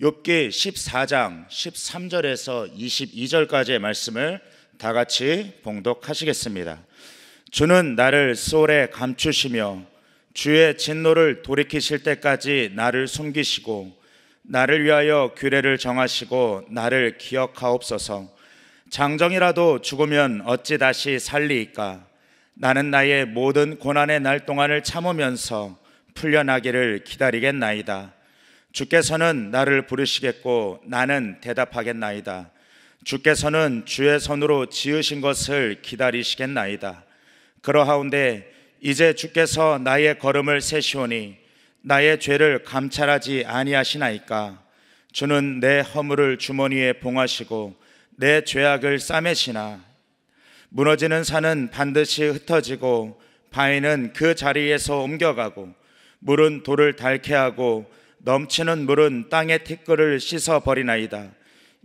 욥기 14장 13절에서 22절까지의 말씀을 다 같이 봉독하시겠습니다. 주는 나를 소홀에 감추시며 주의 진노를 돌이키실 때까지 나를 숨기시고 나를 위하여 규례를 정하시고 나를 기억하옵소서. 장정이라도 죽으면 어찌 다시 살리이까? 나는 나의 모든 고난의 날 동안을 참으면서 풀려나기를 기다리겠나이다. 주께서는 나를 부르시겠고 나는 대답하겠나이다. 주께서는 주의 손으로 지으신 것을 기다리시겠나이다. 그러하운데 이제 주께서 나의 걸음을 세시오니 나의 죄를 감찰하지 아니하시나이까. 주는 내 허물을 주머니에 봉하시고 내 죄악을 싸매시나. 무너지는 산은 반드시 흩어지고 바위는 그 자리에서 옮겨가고 물은 돌을 닳게 하고 넘치는 물은 땅의 티끌을 씻어 버리나이다.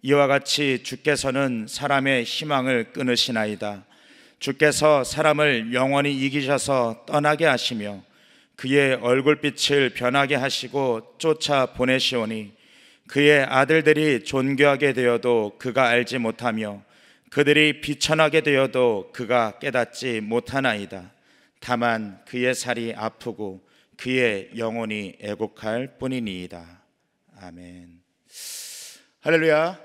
이와 같이 주께서는 사람의 희망을 끊으시나이다. 주께서 사람을 영원히 이기셔서 떠나게 하시며 그의 얼굴빛을 변하게 하시고 쫓아 보내시오니 그의 아들들이 존귀하게 되어도 그가 알지 못하며 그들이 비천하게 되어도 그가 깨닫지 못하나이다. 다만 그의 살이 아프고 그의 영혼이 애곡할 뿐이니이다. 아멘. 할렐루야.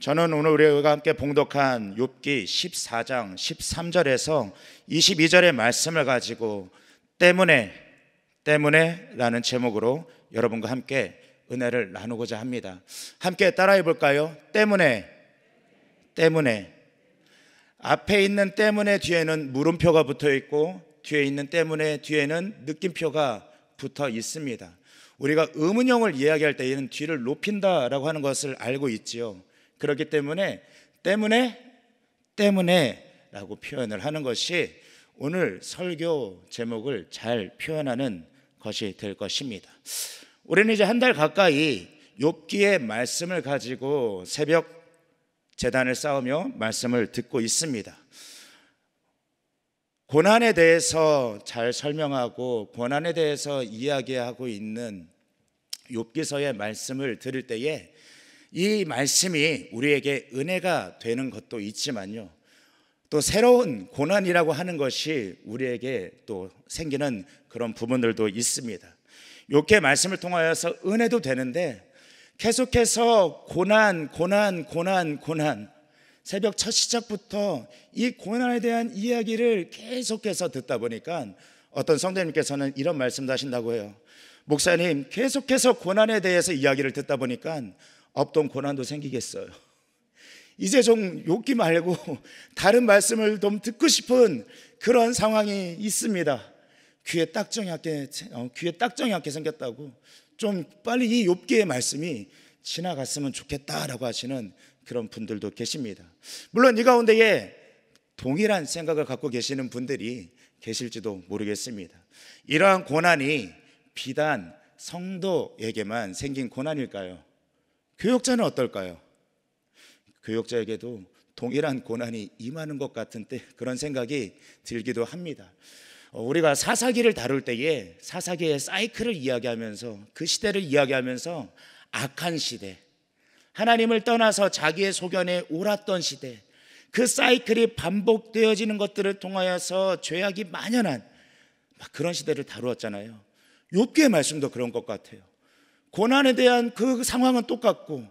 저는 오늘 우리가 함께 봉독한 욥기 14장 13절에서 22절의 말씀을 가지고 때문에 때문에라는 제목으로 여러분과 함께 은혜를 나누고자 합니다. 함께 따라해 볼까요? 때문에 때문에 앞에 있는 때문에 뒤에는 물음표가 붙어 있고 뒤에 있는 때문에 뒤에는 느낌표가 붙어 있습니다. 우리가 의문형을 이야기할 때에는 뒤를 높인다라고 하는 것을 알고 있지요. 그렇기 때문에 때문에 때문에라고 표현을 하는 것이 오늘 설교 제목을 잘 표현하는 것이 될 것입니다. 우리는 이제 한 달 가까이 욥기의 말씀을 가지고 새벽 재단을 쌓으며 말씀을 듣고 있습니다. 고난에 대해서 잘 설명하고 고난에 대해서 이야기하고 있는 욥기서의 말씀을 들을 때에 이 말씀이 우리에게 은혜가 되는 것도 있지만요. 또 새로운 고난이라고 하는 것이 우리에게 또 생기는 그런 부분들도 있습니다. 이렇 말씀을 통하여서 은혜도 되는데 계속해서 고난, 고난, 고난, 고난 새벽 첫 시작부터 이 고난에 대한 이야기를 계속해서 듣다 보니까 어떤 성도님께서는 이런 말씀도 하신다고 해요. 목사님, 계속해서 고난에 대해서 이야기를 듣다 보니까 업동 고난도 생기겠어요. 이제 좀 욕기 말고 다른 말씀을 좀 듣고 싶은 그런 상황이 있습니다. 귀에 딱 정약게 어, 귀에 딱 정약게 생겼다고 좀 빨리 이 욥기의 말씀이 지나갔으면 좋겠다라고 하시는 그런 분들도 계십니다. 물론 이 가운데에 동일한 생각을 갖고 계시는 분들이 계실지도 모르겠습니다. 이러한 고난이 비단 성도에게만 생긴 고난일까요? 교육자는 어떨까요? 교육자에게도 동일한 고난이 임하는 것 같은 때 그런 생각이 들기도 합니다. 어, 우리가 사사기를 다룰 때에 사사기의 사이클을 이야기하면서 그 시대를 이야기하면서 악한 시대, 하나님을 떠나서 자기의 소견에 옳았던 시대, 그 사이클이 반복되어지는 것들을 통하여서 죄악이 만연한 그런 시대를 다루었잖아요. 욥기의 말씀도 그런 것 같아요. 고난에 대한 그 상황은 똑같고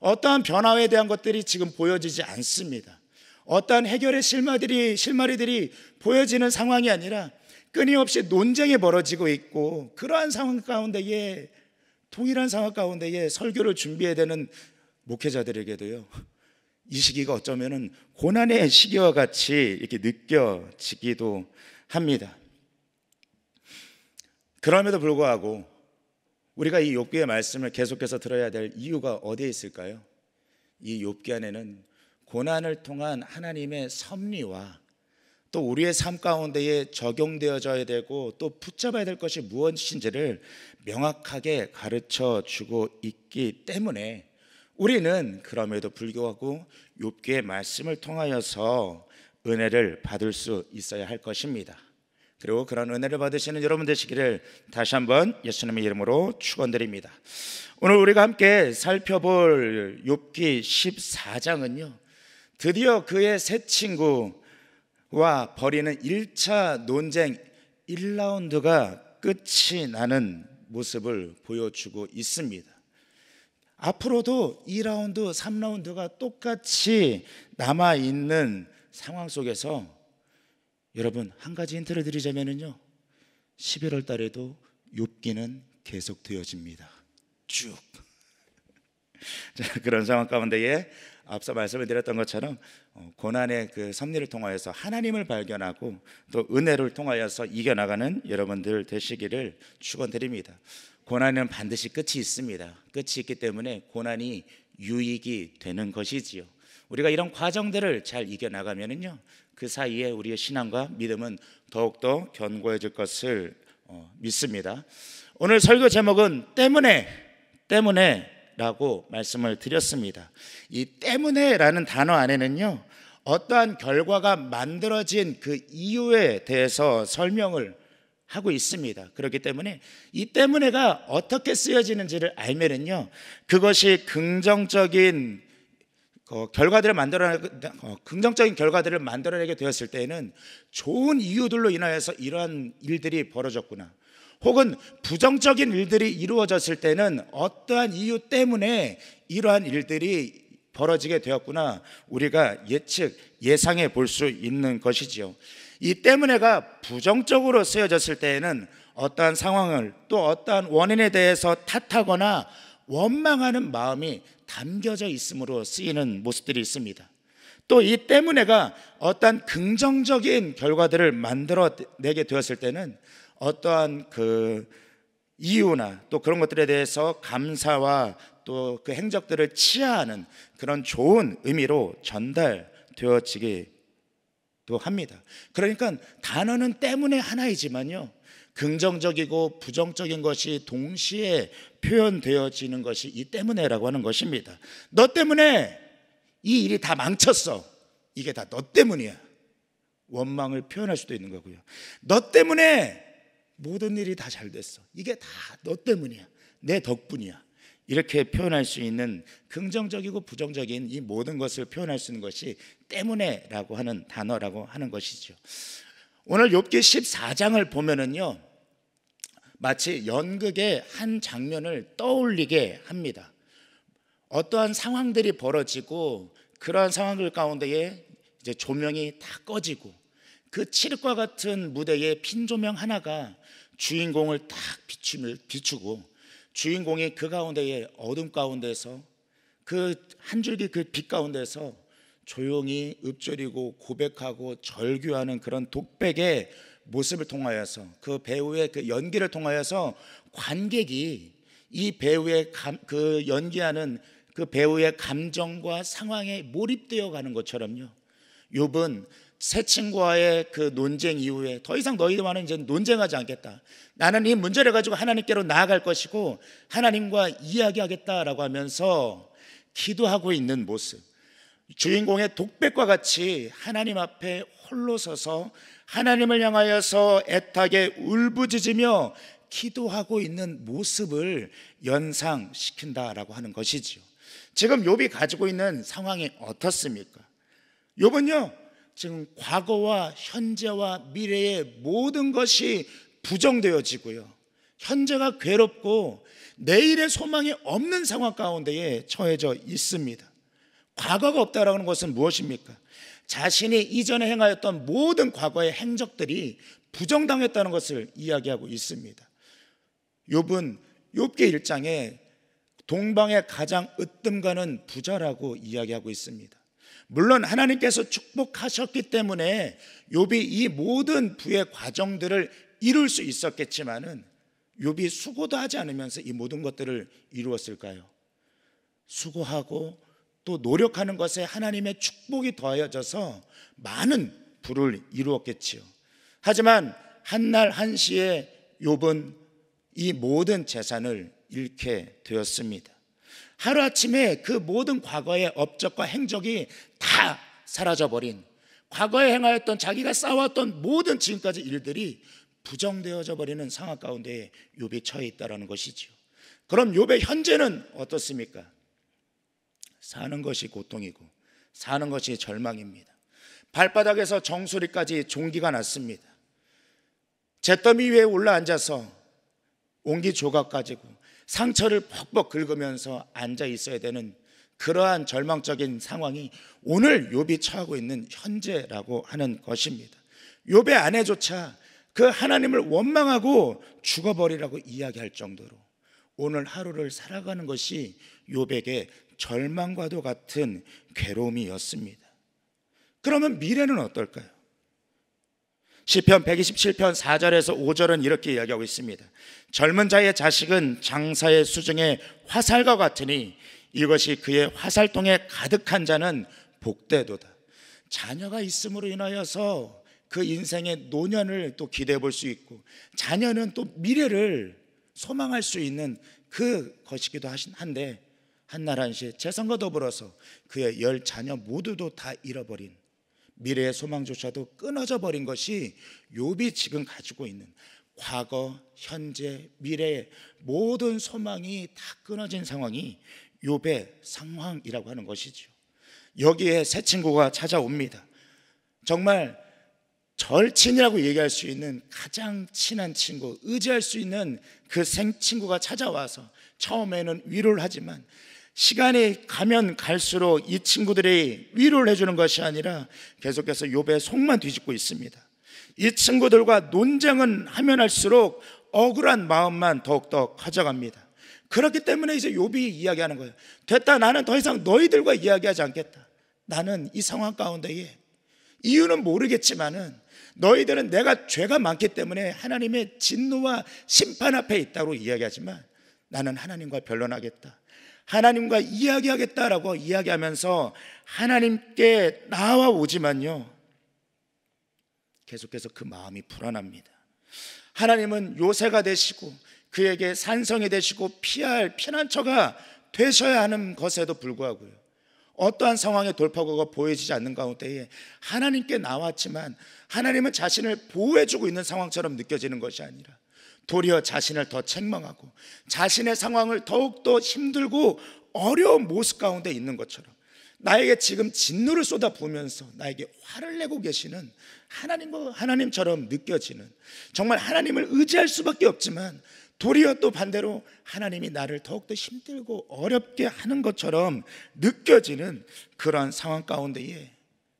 어떠한 변화에 대한 것들이 지금 보여지지 않습니다. 어떠한 해결의 실마들이 실마리들이 보여지는 상황이 아니라 끊임없이 논쟁이 벌어지고 있고 그러한 상황 가운데에 동일한 상황 가운데에 설교를 준비해야 되는 목회자들에게도요. 이 시기가 어쩌면은 고난의 시기와 같이 이렇게 느껴지기도 합니다. 그럼에도 불구하고 우리가 이 욥기의 말씀을 계속해서 들어야 될 이유가 어디에 있을까요? 이 욥기 안에는 고난을 통한 하나님의 섭리와 또 우리의 삶 가운데에 적용되어져야 되고 또 붙잡아야 될 것이 무엇인지를 명확하게 가르쳐 주고 있기 때문에 우리는 그럼에도 불구하고 욥기의 말씀을 통하여서 은혜를 받을 수 있어야 할 것입니다. 그리고 그런 은혜를 받으시는 여러분 되시기를 다시 한번 예수님의 이름으로 축원드립니다. 오늘 우리가 함께 살펴볼 욥기 14장은요. 드디어 그의 새 친구와 벌이는 1차 논쟁 1라운드가 끝이 나는 모습을 보여주고 있습니다. 앞으로도 2라운드, 3라운드가 똑같이 남아 있는 상황 속에서 여러분 한 가지 힌트를 드리자면요. 11월 달에도 욥기는 계속 되어집니다. 쭉. 자, 그런 상황 가운데에 앞서 말씀을 드렸던 것처럼 어, 고난의 그 섭리를 통하여서 하나님을 발견하고 또 은혜를 통하여서 이겨나가는 여러분들 되시기를 축원드립니다. 고난은 반드시 끝이 있습니다. 끝이 있기 때문에 고난이 유익이 되는 것이지요. 우리가 이런 과정들을 잘 이겨나가면은요, 그 사이에 우리의 신앙과 믿음은 더욱더 견고해질 것을 어, 믿습니다. 오늘 설교 제목은 때문에, 때문에 라고 말씀을 드렸습니다. 이 때문에라는 단어 안에는요, 어떠한 결과가 만들어진 그 이유에 대해서 설명을 하고 있습니다. 그렇기 때문에 이 때문에가 어떻게 쓰여지는지를 알면은요, 그것이 긍정적인 어, 결과들을 만들어 어, 긍정적인 결과들을 만들어내게 되었을 때에는 좋은 이유들로 인하여서 이러한 일들이 벌어졌구나. 혹은 부정적인 일들이 이루어졌을 때는 어떠한 이유 때문에 이러한 일들이 벌어지게 되었구나 우리가 예측 예상해 볼 수 있는 것이지요. 이 때문에가 부정적으로 쓰여졌을 때에는 어떠한 상황을 또 어떠한 원인에 대해서 탓하거나 원망하는 마음이 담겨져 있음으로 쓰이는 모습들이 있습니다. 또 이 때문에가 어떠한 긍정적인 결과들을 만들어내게 되었을 때는 어떠한 그 이유나 또 그런 것들에 대해서 감사와 또 그 행적들을 치하하는 그런 좋은 의미로 전달되어지기 합니다. 그러니까 단어는 때문에 하나이지만요. 긍정적이고 부정적인 것이 동시에 표현되어지는 것이 이 때문에라고 하는 것입니다. 너 때문에 이 일이 다 망쳤어. 이게 다 너 때문이야. 원망을 표현할 수도 있는 거고요. 너 때문에 모든 일이 다 잘 됐어. 이게 다 너 때문이야. 내 덕분이야. 이렇게 표현할 수 있는 긍정적이고 부정적인 이 모든 것을 표현할 수 있는 것이 때문에라고 하는 단어라고 하는 것이죠. 오늘 욥기 14장을 보면은요. 마치 연극의 한 장면을 떠올리게 합니다. 어떠한 상황들이 벌어지고 그러한 상황들 가운데에 이제 조명이 다 꺼지고 그 칠흑과 같은 무대에 핀 조명 하나가 주인공을 딱비춤 비추고 주인공이 그 가운데에 어둠 가운데서 그 한 줄기 그 빛 가운데서 조용히 읊조리고 고백하고 절규하는 그런 독백의 모습을 통하여서 그 배우의 그 연기를 통하여서 관객이 이 배우의 감, 그 연기하는 그 배우의 감정과 상황에 몰입되어 가는 것처럼요. 욥은 새 친구와의 그 논쟁 이후에 더 이상 너희와는 이제 논쟁하지 않겠다. 나는 이 문제를 가지고 하나님께로 나아갈 것이고 하나님과 이야기하겠다라고 하면서 기도하고 있는 모습. 주인공의 독백과 같이 하나님 앞에 홀로 서서 하나님을 향하여서 애타게 울부짖으며 기도하고 있는 모습을 연상시킨다라고 하는 것이지요. 지금 욥이 가지고 있는 상황이 어떻습니까? 욥은요. 지금 과거와 현재와 미래의 모든 것이 부정되어지고요. 현재가 괴롭고 내일의 소망이 없는 상황 가운데에 처해져 있습니다. 과거가 없다라는 것은 무엇입니까? 자신이 이전에 행하였던 모든 과거의 행적들이 부정당했다는 것을 이야기하고 있습니다. 욥은 욥기 1장에 동방의 가장 으뜸가는 부자라고 이야기하고 있습니다. 물론 하나님께서 축복하셨기 때문에 욥이 이 모든 부의 과정들을 이룰 수 있었겠지만은 욥이 수고도 하지 않으면서 이 모든 것들을 이루었을까요? 수고하고 또 노력하는 것에 하나님의 축복이 더해져서 많은 부를 이루었겠지요. 하지만 한날 한시에 욥은 이 모든 재산을 잃게 되었습니다. 하루아침에 그 모든 과거의 업적과 행적이 다 사라져버린 과거에 행하였던 자기가 쌓아던 모든 지금까지 일들이 부정되어져 버리는 상황 가운데 욥이 처해 있다라는 것이지요. 그럼 욥의 현재는 어떻습니까? 사는 것이 고통이고 사는 것이 절망입니다. 발바닥에서 정수리까지 종기가 났습니다. 잿더미 위에 올라앉아서 온기 조각 가지고 상처를 퍽퍽 긁으면서 앉아 있어야 되는 그러한 절망적인 상황이 오늘 욥이 처하고 있는 현재라고 하는 것입니다. 욥의 아내조차 그 하나님을 원망하고 죽어버리라고 이야기할 정도로 오늘 하루를 살아가는 것이 욥에게 절망과도 같은 괴로움이었습니다. 그러면 미래는 어떨까요? 시편 127편 4절에서 5절은 이렇게 이야기하고 있습니다. 젊은 자의 자식은 장사의 수중에 화살과 같으니 이것이 그의 화살통에 가득한 자는 복대도다. 자녀가 있음으로 인하여서 그 인생의 노년을 또 기대해 볼 수 있고 자녀는 또 미래를 소망할 수 있는 그것이기도 한데 한나 한시 재산과 더불어서 그의 열 자녀 모두도 다 잃어버린 미래의 소망조차도 끊어져 버린 것이 요비 지금 가지고 있는 과거, 현재, 미래의 모든 소망이 다 끊어진 상황이 요배 상황이라고 하는 것이죠. 여기에 새 친구가 찾아옵니다. 정말 절친이라고 얘기할 수 있는 가장 친한 친구, 의지할 수 있는 그 생 친구가 찾아와서 처음에는 위로를 하지만 시간이 가면 갈수록 이 친구들이 위로를 해주는 것이 아니라 계속해서 욥의 속만 뒤집고 있습니다. 이 친구들과 논쟁은 하면 할수록 억울한 마음만 더욱더 커져갑니다. 그렇기 때문에 이제 욥이 이야기하는 거예요. 됐다 나는 더 이상 너희들과 이야기하지 않겠다. 나는 이 상황 가운데에 이유는 모르겠지만은 너희들은 내가 죄가 많기 때문에 하나님의 진노와 심판 앞에 있다고 이야기하지만 나는 하나님과 변론하겠다. 하나님과 이야기하겠다라고 이야기하면서 하나님께 나와오지만요. 계속해서 그 마음이 불안합니다. 하나님은 요새가 되시고 그에게 산성이 되시고 피할 피난처가 되셔야 하는 것에도 불구하고요. 어떠한 상황의 돌파구가 보여지지 않는 가운데에 하나님께 나왔지만 하나님은 자신을 보호해주고 있는 상황처럼 느껴지는 것이 아니라 도리어 자신을 더 책망하고 자신의 상황을 더욱더 힘들고 어려운 모습 가운데 있는 것처럼 나에게 지금 진노를 쏟아부으면서 나에게 화를 내고 계시는 하나님과 하나님처럼 느껴지는 정말 하나님을 의지할 수밖에 없지만 도리어 또 반대로 하나님이 나를 더욱더 힘들고 어렵게 하는 것처럼 느껴지는 그러한 상황 가운데에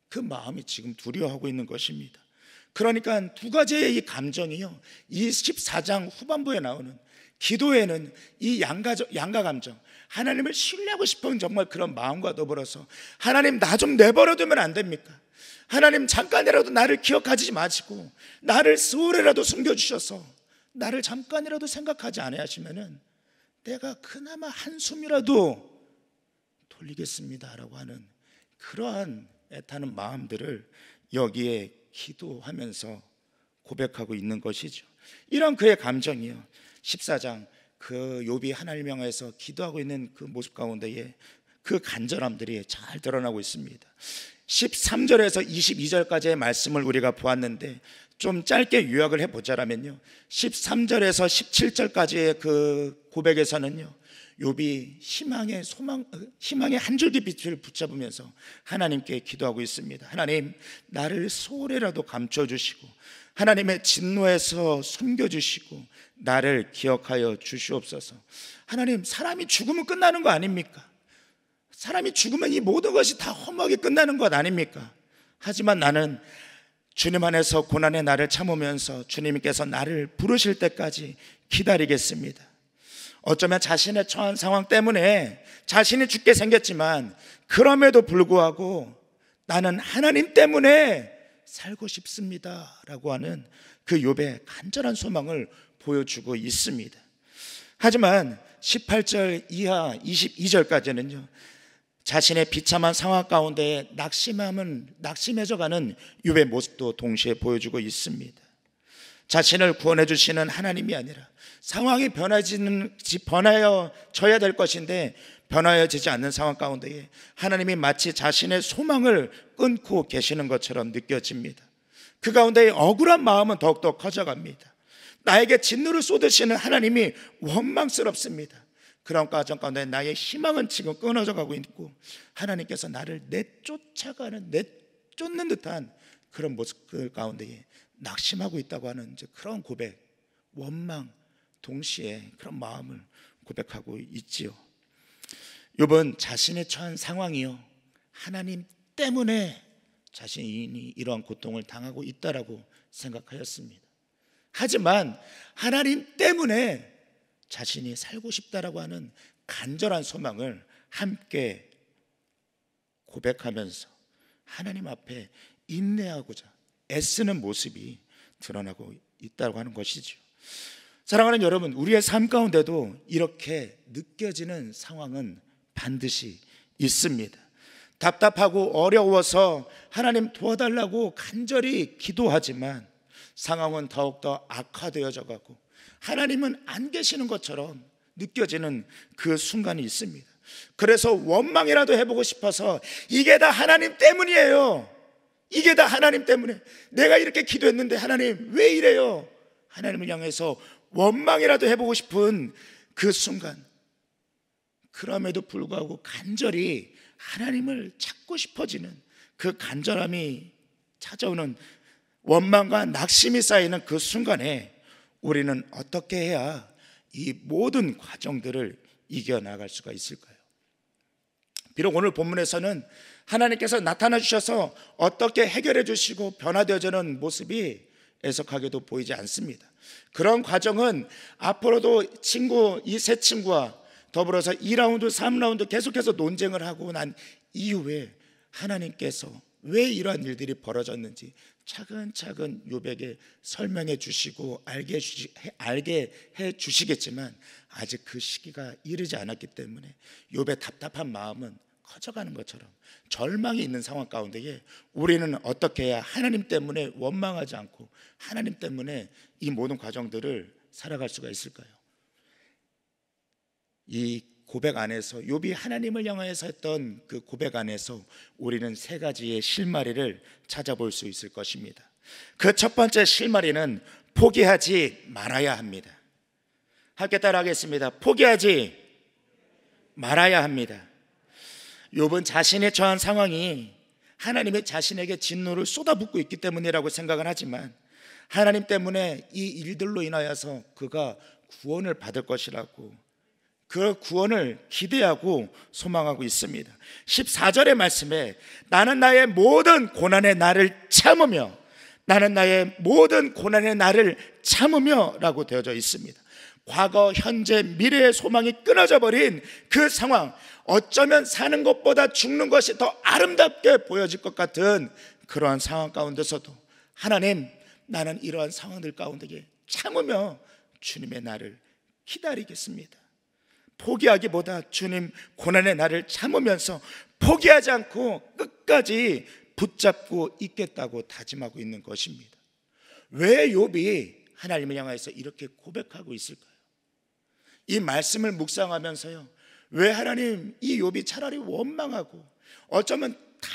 그 마음이 지금 두려워하고 있는 것입니다. 그러니까 두 가지의 이 감정이요. 이 14장 후반부에 나오는 기도에는 이 양가, 양가 감정, 하나님을 신뢰하고 싶은 정말 그런 마음과 더불어서 하나님 나 좀 내버려두면 안 됩니까? 하나님 잠깐이라도 나를 기억하지 마시고 나를 소홀이라도 숨겨주셔서 나를 잠깐이라도 생각하지 않으시면은 내가 그나마 한숨이라도 돌리겠습니다라고 하는 그러한 애타는 마음들을 여기에 기도하면서 고백하고 있는 것이죠. 이런 그의 감정이요. 14장 그 요비 하나님 명에서 기도하고 있는 그 모습 가운데에 그 간절함들이 잘 드러나고 있습니다. 13절에서 22절까지의 말씀을 우리가 보았는데 좀 짧게 요약을 해보자라면요. 13절에서 17절까지의 그 고백에서는요. 욥이 희망의 소망 어, 희망의 한 줄기 빛을 붙잡으면서 하나님께 기도하고 있습니다. 하나님 나를 소홀히라도 감춰 주시고 하나님의 진노에서 숨겨 주시고 나를 기억하여 주시옵소서. 하나님 사람이 죽으면 끝나는 거 아닙니까? 사람이 죽으면 이 모든 것이 다 허무하게 끝나는 것 아닙니까? 하지만 나는 주님 안에서 고난의 나를 참으면서 주님께서 나를 부르실 때까지 기다리겠습니다. 어쩌면 자신의 처한 상황 때문에 자신이 죽게 생겼지만 그럼에도 불구하고 나는 하나님 때문에 살고 싶습니다라고 하는 그 욥의 간절한 소망을 보여주고 있습니다. 하지만 18절 이하 22절까지는요. 자신의 비참한 상황 가운데 낙심함은 낙심해져 가는 욥의 모습도 동시에 보여주고 있습니다. 자신을 구원해 주시는 하나님이 아니라 상황이 변해지는 변하여져야 될 것인데 변하여지지 않는 상황 가운데에 하나님이 마치 자신의 소망을 끊고 계시는 것처럼 느껴집니다. 그 가운데 억울한 마음은 더욱더 커져갑니다. 나에게 진노를 쏟으시는 하나님이 원망스럽습니다. 그런 과정 가운데 나의 희망은 지금 끊어져 가고 있고 하나님께서 나를 내쫓아가는 내쫓는 듯한 그런 모습 그 가운데에 낙심하고 있다고 하는 그런 고백, 원망 동시에 그런 마음을 고백하고 있지요. 욥은 자신의 처한 상황이요 하나님 때문에 자신이 이러한 고통을 당하고 있다라고 생각하였습니다. 하지만 하나님 때문에 자신이 살고 싶다라고 하는 간절한 소망을 함께 고백하면서 하나님 앞에 인내하고자 애쓰는 모습이 드러나고 있다고 하는 것이죠. 사랑하는 여러분, 우리의 삶 가운데도 이렇게 느껴지는 상황은 반드시 있습니다. 답답하고 어려워서 하나님 도와달라고 간절히 기도하지만 상황은 더욱더 악화되어져 가고 하나님은 안 계시는 것처럼 느껴지는 그 순간이 있습니다. 그래서 원망이라도 해보고 싶어서 이게 다 하나님 때문이에요. 이게 다 하나님 때문에 내가 이렇게 기도했는데 하나님 왜 이래요? 하나님을 향해서 원망이라도 해보고 싶은 그 순간 그럼에도 불구하고 간절히 하나님을 찾고 싶어지는 그 간절함이 찾아오는 원망과 낙심이 쌓이는 그 순간에 우리는 어떻게 해야 이 모든 과정들을 이겨나갈 수가 있을까요? 비록 오늘 본문에서는 하나님께서 나타나 주셔서 어떻게 해결해 주시고 변화되어지는 모습이 애석하게도 보이지 않습니다. 그런 과정은 앞으로도 친구, 이 세 친구와 더불어서 2라운드, 3라운드 계속해서 논쟁을 하고 난 이후에 하나님께서 왜 이러한 일들이 벌어졌는지 차근차근 요백에 설명해 주시고 알게, 해 알게 해 주시겠지만 아직 그 시기가 이르지 않았기 때문에 요백 답답한 마음은 커져가는 것처럼 절망이 있는 상황 가운데에 우리는 어떻게 해야 하나님 때문에 원망하지 않고 하나님 때문에 이 모든 과정들을 살아갈 수가 있을까요? 이 고백 안에서 요비 하나님을 향하여서 했던 그 고백 안에서 우리는 세 가지의 실마리를 찾아볼 수 있을 것입니다. 그 첫 번째 실마리는 포기하지 말아야 합니다. 함께 따라하겠습니다. 포기하지 말아야 합니다. 욥은 자신의 처한 상황이 하나님의 자신에게 진노를 쏟아붓고 있기 때문이라고 생각은 하지만 하나님 때문에 이 일들로 인하여서 그가 구원을 받을 것이라고 그 구원을 기대하고 소망하고 있습니다. 14절의 말씀에 나는 나의 모든 고난의 나를 참으며 나는 나의 모든 고난의 나를 참으며라고 되어져 있습니다. 과거, 현재, 미래의 소망이 끊어져 버린 그 상황, 어쩌면 사는 것보다 죽는 것이 더 아름답게 보여질 것 같은 그러한 상황 가운데서도 하나님 나는 이러한 상황들 가운데 참으며 주님의 날을 기다리겠습니다. 포기하기보다 주님 고난의 날을 참으면서 포기하지 않고 끝까지 붙잡고 있겠다고 다짐하고 있는 것입니다. 왜 욥이 하나님을 향해서 이렇게 고백하고 있을까요? 이 말씀을 묵상하면서요. 왜 하나님 이 욥이 차라리 원망하고 어쩌면 다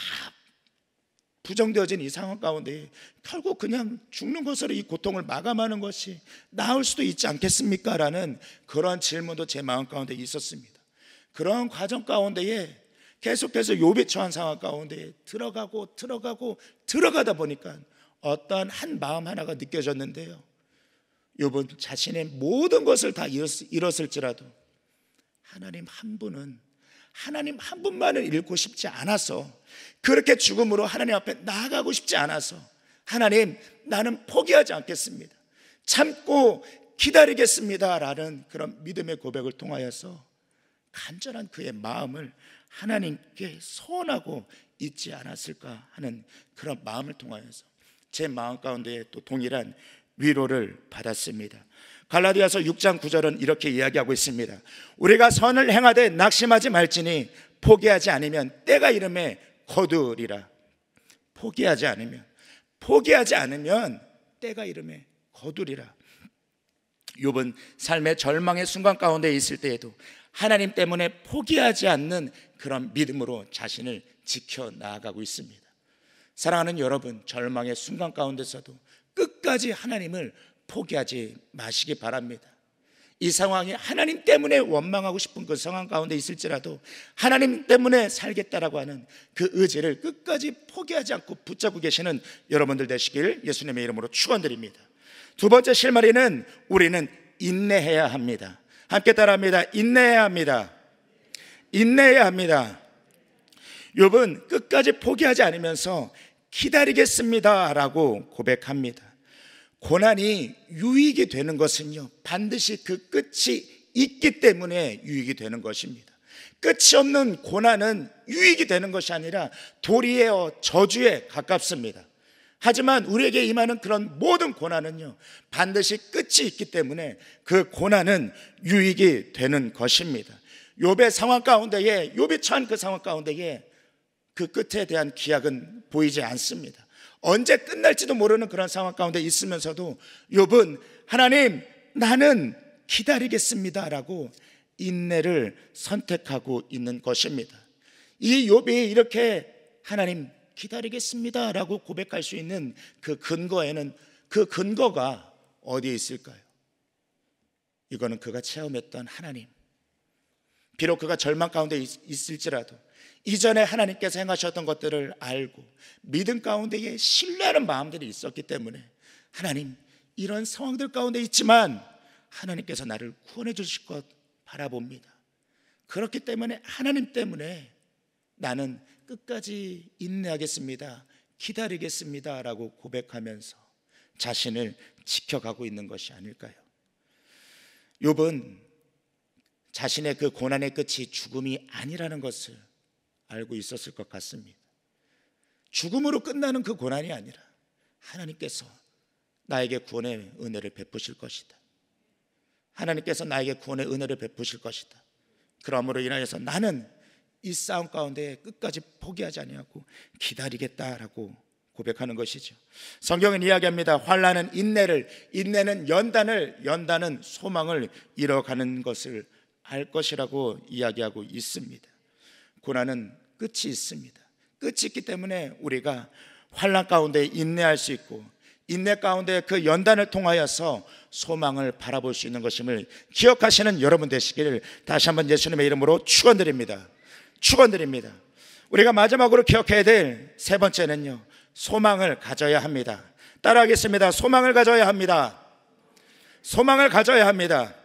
부정되어진 이 상황 가운데 결국 그냥 죽는 것으로 이 고통을 마감하는 것이 나을 수도 있지 않겠습니까? 라는 그런 질문도 제 마음 가운데 있었습니다. 그런 과정 가운데에 계속해서 요배 처한 상황 가운데 들어가고 들어가고 들어가다 보니까 어떤 한 마음 하나가 느껴졌는데요. 요번 자신의 모든 것을 다 잃었, 을지라도 하나님 한 분은 하나님 한 분만을 잃고 싶지 않아서 그렇게 죽음으로 하나님 앞에 나아가고 싶지 않아서 하나님 나는 포기하지 않겠습니다. 참고 기다리겠습니다라는 그런 믿음의 고백을 통하여서 간절한 그의 마음을 하나님께 소원하고 있지 않았을까 하는 그런 마음을 통하여서 제 마음 가운데 또 동일한 위로를 받았습니다. 갈라디아서 6장 9절은 이렇게 이야기하고 있습니다. 우리가 선을 행하되 낙심하지 말지니 포기하지 않으면 때가 이름에 거두리라. 포기하지 않으면 포기하지 않으면 때가 이름에 거두리라. 욥은 삶의 절망의 순간 가운데 있을 때에도 하나님 때문에 포기하지 않는 그런 믿음으로 자신을 지켜 나아가고 있습니다. 사랑하는 여러분, 절망의 순간 가운데서도 끝까지 하나님을 포기하지 마시기 바랍니다. 이 상황이 하나님 때문에 원망하고 싶은 그 상황 가운데 있을지라도 하나님 때문에 살겠다라고 하는 그 의지를 끝까지 포기하지 않고 붙잡고 계시는 여러분들 되시길 예수님의 이름으로 축원드립니다. 두 번째 실마리는 우리는 인내해야 합니다. 함께 따라합니다. 인내해야 합니다. 인내해야 합니다. 욥은 끝까지 포기하지 않으면서 기다리겠습니다라고 고백합니다. 고난이 유익이 되는 것은요, 반드시 그 끝이 있기 때문에 유익이 되는 것입니다. 끝이 없는 고난은 유익이 되는 것이 아니라 도리에어 저주에 가깝습니다. 하지만 우리에게 임하는 그런 모든 고난은요, 반드시 끝이 있기 때문에 그 고난은 유익이 되는 것입니다. 욥의 상황 가운데에 욥이 처한 그 상황 가운데에 그 끝에 대한 기약은 보이지 않습니다. 언제 끝날지도 모르는 그런 상황 가운데 있으면서도 욥은 하나님 나는 기다리겠습니다라고 인내를 선택하고 있는 것입니다. 이 욥이 이렇게 하나님 기다리겠습니다라고 고백할 수 있는 그 근거에는 그 근거가 어디에 있을까요? 이거는 그가 체험했던 하나님. 비록 그가 절망 가운데 있을지라도 이전에 하나님께서 행하셨던 것들을 알고 믿음 가운데에 신뢰하는 마음들이 있었기 때문에 하나님 이런 상황들 가운데 있지만 하나님께서 나를 구원해 주실 것 바라봅니다. 그렇기 때문에 하나님 때문에 나는 끝까지 인내하겠습니다. 기다리겠습니다. 라고 고백하면서 자신을 지켜가고 있는 것이 아닐까요? 욥은 자신의 그 고난의 끝이 죽음이 아니라는 것을 알고 있었을 것 같습니다. 죽음으로 끝나는 그 고난이 아니라 하나님께서 나에게 구원의 은혜를 베푸실 것이다. 하나님께서 나에게 구원의 은혜를 베푸실 것이다. 그러므로 인하여서 나는 이 싸움 가운데 끝까지 포기하지 아니하고 기다리겠다라고 고백하는 것이죠. 성경은 이야기합니다. 환란은 인내를, 인내는 연단을, 연단은 소망을 잃어가는 것을 알 것이라고 이야기하고 있습니다. 고난은 끝이 있습니다. 끝이 있기 때문에 우리가 환란 가운데 인내할 수 있고 인내 가운데 그 연단을 통하여서 소망을 바라볼 수 있는 것임을 기억하시는 여러분 되시기를 다시 한번 예수님의 이름으로 축원드립니다. 축원드립니다. 우리가 마지막으로 기억해야 될 세 번째는요. 소망을 가져야 합니다. 따라하겠습니다. 소망을 가져야 합니다. 소망을 가져야 합니다.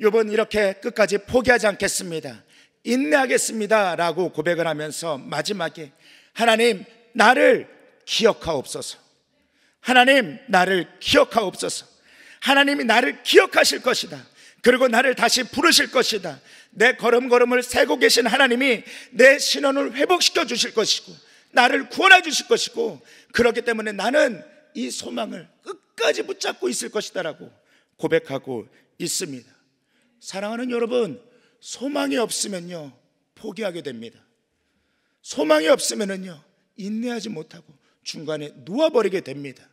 요번 이렇게 끝까지 포기하지 않겠습니다. 인내하겠습니다. 라고 고백을 하면서 마지막에 하나님, 나를 기억하옵소서. 하나님, 나를 기억하옵소서. 하나님이 나를 기억하실 것이다. 그리고 나를 다시 부르실 것이다. 내 걸음걸음을 세고 계신 하나님이 내 신원을 회복시켜 주실 것이고, 나를 구원해 주실 것이고, 그렇기 때문에 나는 이 소망을 끝까지 붙잡고 있을 것이다라고 고백하고 있습니다. 사랑하는 여러분, 소망이 없으면요, 포기하게 됩니다. 소망이 없으면은요, 인내하지 못하고 중간에 놓아버리게 됩니다.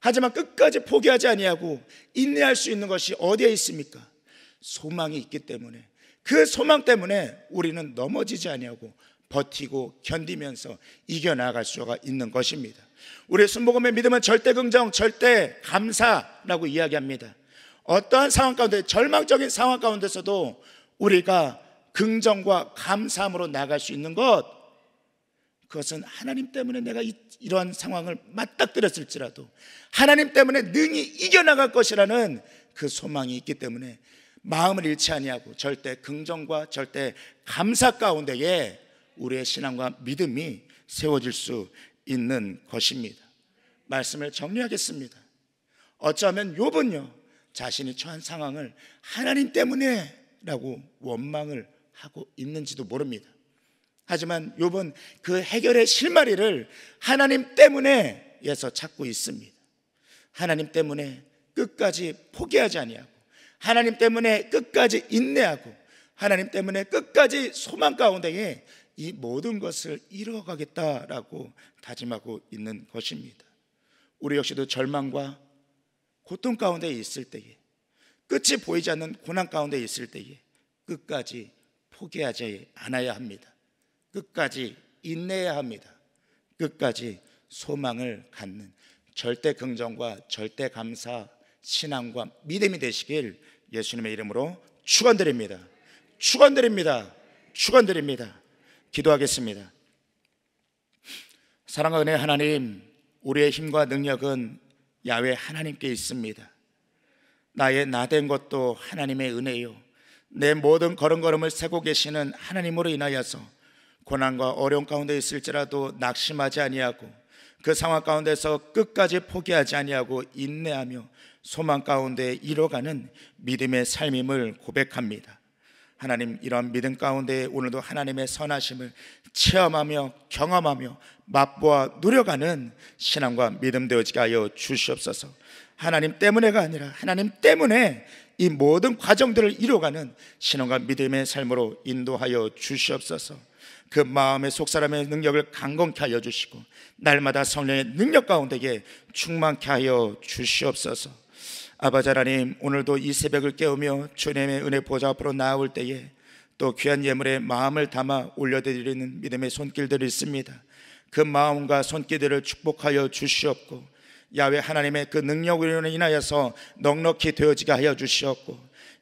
하지만 끝까지 포기하지 아니하고 인내할 수 있는 것이 어디에 있습니까? 소망이 있기 때문에 그 소망 때문에 우리는 넘어지지 아니하고 버티고 견디면서 이겨나갈 수가 있는 것입니다. 우리 순복음의 믿음은 절대 긍정, 절대 감사라고 이야기합니다. 어떠한 상황 가운데 절망적인 상황 가운데서도 우리가 긍정과 감사함으로 나갈 수 있는 것 그것은 하나님 때문에 내가 이, 이러한 상황을 맞닥뜨렸을지라도 하나님 때문에 능히 이겨나갈 것이라는 그 소망이 있기 때문에 마음을 잃지 아니하고 절대 긍정과 절대 감사 가운데에 우리의 신앙과 믿음이 세워질 수 있는 것입니다. 말씀을 정리하겠습니다. 어쩌면 욥은요 자신이 처한 상황을 하나님 때문에 라고 원망을 하고 있는지도 모릅니다. 하지만 요번 그 해결의 실마리를 하나님 때문에 에서 찾고 있습니다. 하나님 때문에 끝까지 포기하지 아니하고 하나님 때문에 끝까지 인내하고 하나님 때문에 끝까지 소망 가운데에 이 모든 것을 이루어가겠다라고 다짐하고 있는 것입니다. 우리 역시도 절망과 고통 가운데 있을 때에 끝이 보이지 않는 고난 가운데 있을 때에 끝까지 포기하지 않아야 합니다. 끝까지 인내해야 합니다. 끝까지 소망을 갖는 절대 긍정과 절대 감사, 신앙과 믿음이 되시길 예수님의 이름으로 축원드립니다. 축원드립니다. 축원드립니다. 기도하겠습니다. 사랑하 은혜 하나님, 우리의 힘과 능력은 야외 하나님께 있습니다. 나의 나된 것도 하나님의 은혜요. 내 모든 걸음걸음을 세고 계시는 하나님으로 인하여서 고난과 어려움 가운데 있을지라도 낙심하지 아니하고 그 상황 가운데서 끝까지 포기하지 아니하고 인내하며 소망 가운데 이뤄가는 믿음의 삶임을 고백합니다. 하나님 이런 믿음 가운데 오늘도 하나님의 선하심을 체험하며 경험하며 맛보아 누려가는 신앙과 믿음 되어지게 하여 주시옵소서. 하나님 때문에가 아니라 하나님 때문에 이 모든 과정들을 이루어가는 신앙과 믿음의 삶으로 인도하여 주시옵소서. 그 마음의 속사람의 능력을 강건케 하여 주시고 날마다 성령의 능력 가운데에 충만케 하여 주시옵소서. 아버지 하나님 오늘도 이 새벽을 깨우며 주님의 은혜 보좌 앞으로 나아올 때에 또 귀한 예물에 마음을 담아 올려드리는 믿음의 손길들이 있습니다. 그 마음과 손길들을 축복하여 주시옵고 야외 하나님의 그 능력으로 인하여서 넉넉히 되어지게 하여 주시옵고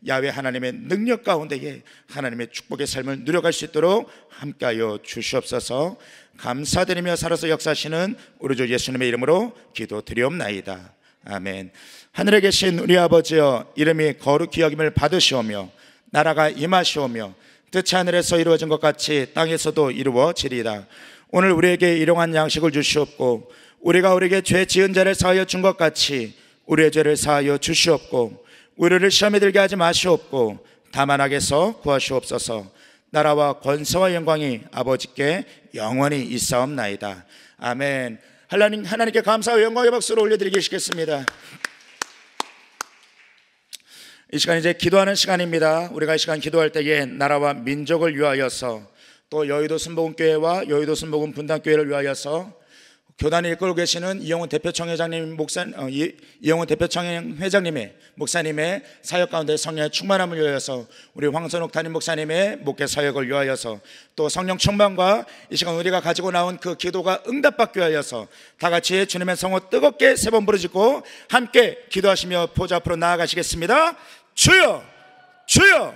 야외 하나님의 능력 가운데에 하나님의 축복의 삶을 누려갈 수 있도록 함께하여 주시옵소서 감사드리며 살아서 역사하시는 우리 주 예수님의 이름으로 기도드리옵나이다 아멘 하늘에 계신 우리 아버지여 이름이 거룩히 여김을 받으시오며 나라가 임하시오며 뜻이 하늘에서 이루어진 것 같이 땅에서도 이루어지리다 오늘 우리에게 일용한 양식을 주시옵고 우리가 우리에게 죄 지은 자를 사하여 준 것 같이 우리의 죄를 사하여 주시옵고 우리를 시험에 들게 하지 마시옵고 다만 악에서 구하시옵소서 나라와 권세와 영광이 아버지께 영원히 있사옵나이다 아멘 하나님, 하나님께 감사와 영광의 박수를 올려드리겠습니다 이 시간 이제 기도하는 시간입니다 우리가 이 시간 기도할 때에 나라와 민족을 위하여서 또 여의도 순복음교회와 여의도 순복음 분당교회를 위하여서 교단을 이끌고 계시는 이영훈 대표청회장님 목사 어, 이, 영훈 대표청회 장님의 목사님의 사역 가운데 성령의 충만함을 위하여서 우리 황선욱 담임 목사님의 목회 사역을 위하여서 또 성령 충만과 이 시간 우리가 가지고 나온 그 기도가 응답받기 위하여서 다 같이 주님의 성호 뜨겁게 세 번 부르짖고 함께 기도하시며 보좌 앞으로 나아가시겠습니다. 주여, 주여,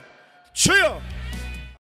주여.